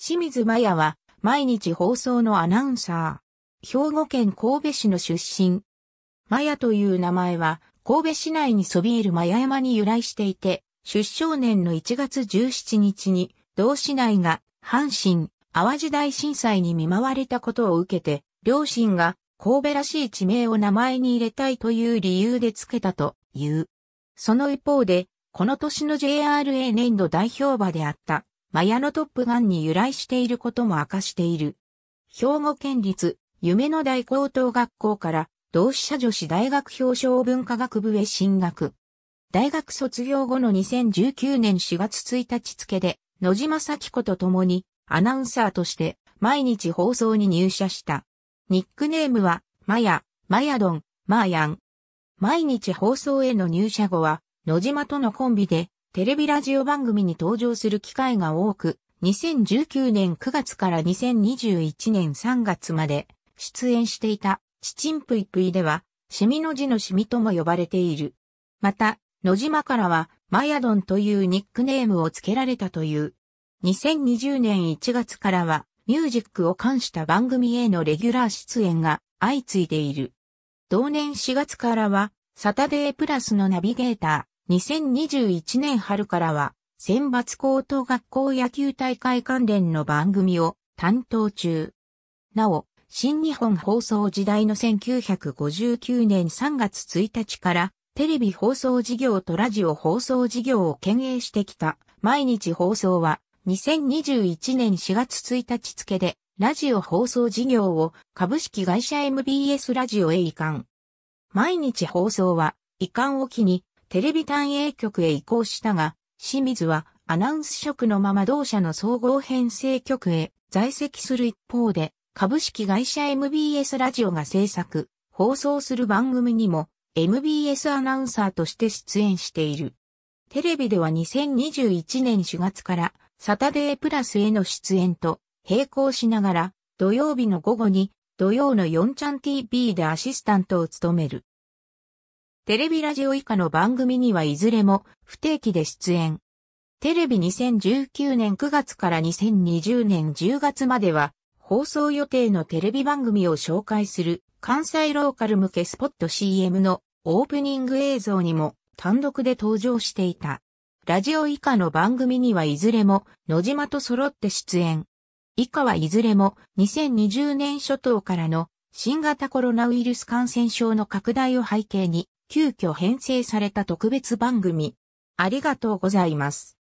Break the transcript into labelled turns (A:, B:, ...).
A: 清水麻也は、毎日放送のアナウンサー。兵庫県神戸市の出身。麻也という名前は、神戸市内にそびえる麻也山に由来していて、出生年の1月17日に、同市内が、阪神、淡路大震災に見舞われたことを受けて、両親が、神戸らしい地名を名前に入れたいという理由で付けたという。その一方で、この年の JRA 年度代表馬であったマヤのトップガンに由来していることも明かしている。兵庫県立夢の大高等学校から同志社女子大学表彰文化学部へ進学。大学卒業後の2019年4月1日付で野島咲子と共にアナウンサーとして毎日放送に入社した。ニックネームはマヤ、マヤドン、マーヤン。毎日放送への入社後は野島とのコンビでテレビラジオ番組に登場する機会が多く、2019年9月から2021年3月まで出演していたチチンプイプイでは、シミの字のシミとも呼ばれている。また、野島からはマヤドンというニックネームを付けられたという。2020年1月からはミュージックを冠した番組へのレギュラー出演が相次いでいる。同年4月からはサタデープラスのナビゲーター。2021年春からは、選抜高等学校野球大会関連の番組を担当中。なお、新日本放送時代の1959年3月1日からテレビ放送事業とラジオ放送事業を兼営してきた毎日放送は2021年4月1日付でラジオ放送事業を株式会社 MBS ラジオへ移管。毎日放送は移管を機にテレビ単営局へ移行したが、清水はアナウンス職のまま同社の総合編成局へ在籍する一方で、株式会社 MBS ラジオが制作、放送する番組にも MBS アナウンサーとして出演している。テレビでは2021年4月からサタデープラスへの出演と並行しながら土曜日の午後に土曜の4ちゃん TV でアシスタントを務める。テレビラジオ以下の番組にはいずれも不定期で出演。テレビ2019年9月から2020年10月までは放送予定のテレビ番組を紹介する関西ローカル向けスポット CM のオープニング映像にも単独で登場していた。ラジオ以下の番組にはいずれも野島と揃って出演。以下はいずれも2020年初頭からの新型コロナウイルス感染症の拡大を背景に急遽編成された特別番組。ありがとうございます。